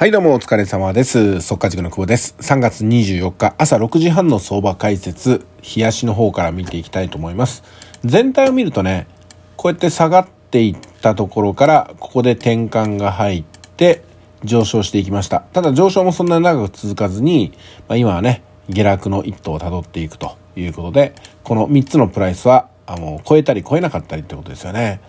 はいどうもお疲れ様です。速稼塾の久保です。3月24日朝6時半の相場解説、冷やしの方から見ていきたいと思います。全体を見るとね、こうやって下がっていったところから、ここで転換が入って、上昇していきました。ただ上昇もそんなに長く続かずに、まあ、今はね、下落の一途を辿っていくということで、この3つのプライスは、あの、超えたり超えなかったりってことですよね。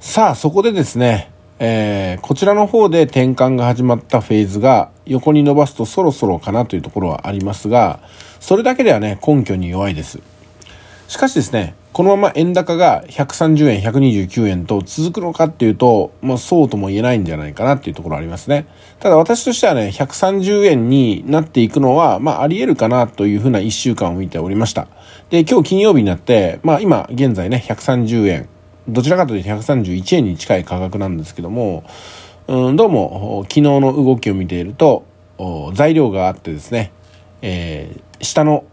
さあ、そこでですね、えー、こちらの方で転換が始まったフェーズが横に伸ばすとそろそろかなというところはありますが、それだけではね、根拠に弱いです。しかしですね、このまま円高が130円、129円と続くのかっていうと、まあそうとも言えないんじゃないかなっていうところありますね。ただ私としてはね、130円になっていくのは、まああり得るかなというふうな1週間を見ておりました。で、今日金曜日になって、まあ今現在ね、130円、どちらかというと131円に近い価格なんですけども、うん、どうも昨日の動きを見ていると材料があってですね、えー、下の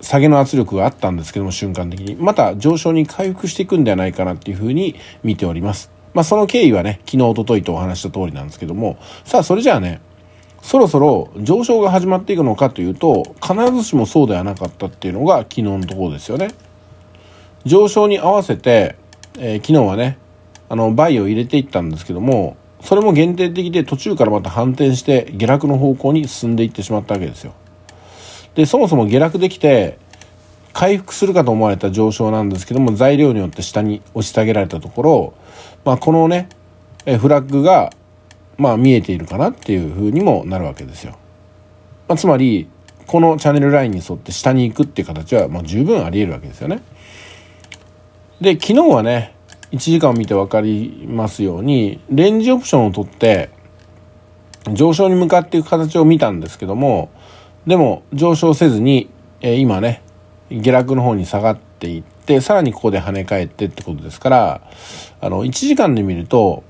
下げの圧力があったんですけども瞬間的にまた上昇に回復していくんではないかなっていうふうに見ております。まあその経緯はね昨日おとといとお話した通りなんですけどもさあそれじゃあねそろそろ上昇が始まっていくのかというと必ずしもそうではなかったっていうのが昨日のところですよね。上昇に合わせてえー、昨日はね、あの、バイを入れていったんですけども、それも限定的で途中からまた反転して下落の方向に進んでいってしまったわけですよ。で、そもそも下落できて、回復するかと思われた上昇なんですけども、材料によって下に押し下げられたところ、まあ、このね、えフラッグが、まあ、見えているかなっていうふうにもなるわけですよ。まあ、つまり、このチャンネルラインに沿って下に行くっていう形は、まあ、十分あり得るわけですよね。で、昨日はね、1時間見て分かりますように、レンジオプションを取って、上昇に向かっていく形を見たんですけども、でも上昇せずに、えー、今ね、下落の方に下がっていって、さらにここで跳ね返ってってことですから、あの、1時間で見ると、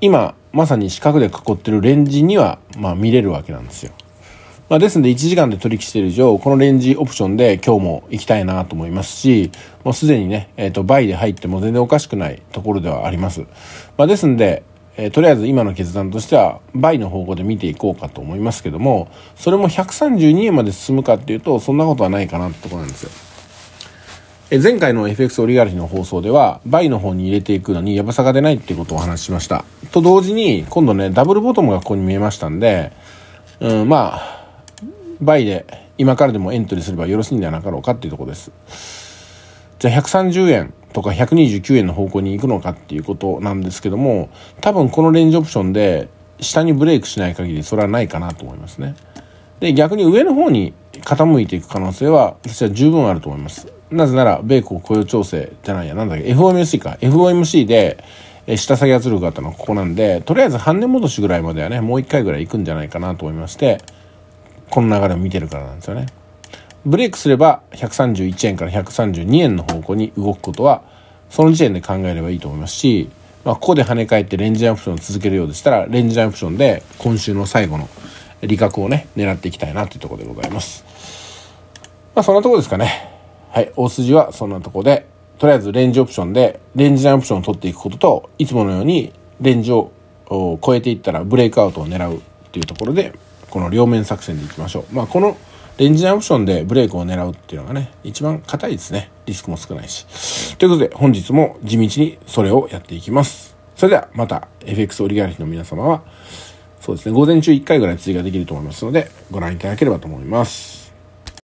今、まさに四角で囲ってるレンジには、まあ見れるわけなんですよ。まあ、ですので1時間で取引している以上このレンジオプションで今日も行きたいなと思いますしもうすでにね、えー、と倍で入っても全然おかしくないところではあります、まあ、ですので、えー、とりあえず今の決断としては倍の方向で見ていこうかと思いますけどもそれも132円まで進むかっていうとそんなことはないかなってところなんですよ前回の FX オリガルヒの放送では、バイの方に入れていくのにやばさが出ないっていうことをお話ししました。と同時に、今度ね、ダブルボトムがここに見えましたんで、うん、まあ、倍で今からでもエントリーすればよろしいんではなかろうかっていうとこです。じゃあ130円とか129円の方向に行くのかっていうことなんですけども多分このレンジオプションで下にブレイクしない限りそれはないかなと思いますね。で逆に上の方に傾いていく可能性は私は十分あると思います。なぜなら米国雇用調整じゃないやなんだっけ FOMC か FOMC で下下げ圧力があったのはここなんでとりあえず半年戻しぐらいまではねもう一回ぐらい行くんじゃないかなと思いましてこの流れを見てるからなんですよね。ブレイクすれば131円から132円の方向に動くことはその時点で考えればいいと思いますし、まあ、ここで跳ね返ってレンジジャンプションを続けるようでしたらレンジジャンプションで今週の最後の利確をね狙っていきたいなというところでございます。まあそんなとこですかね。はい。大筋はそんなとこで、とりあえずレンジオプションで、レンジャンプションを取っていくことと、いつものようにレンジを超えていったらブレイクアウトを狙うっていうところで、この両面作戦でいきましょう。まあ、このレンジーオプションでブレイクを狙うっていうのがね、一番硬いですね。リスクも少ないし。ということで、本日も地道にそれをやっていきます。それでは、また FX オリガルヒの皆様は、そうですね、午前中1回ぐらい追加できると思いますので、ご覧いただければと思います。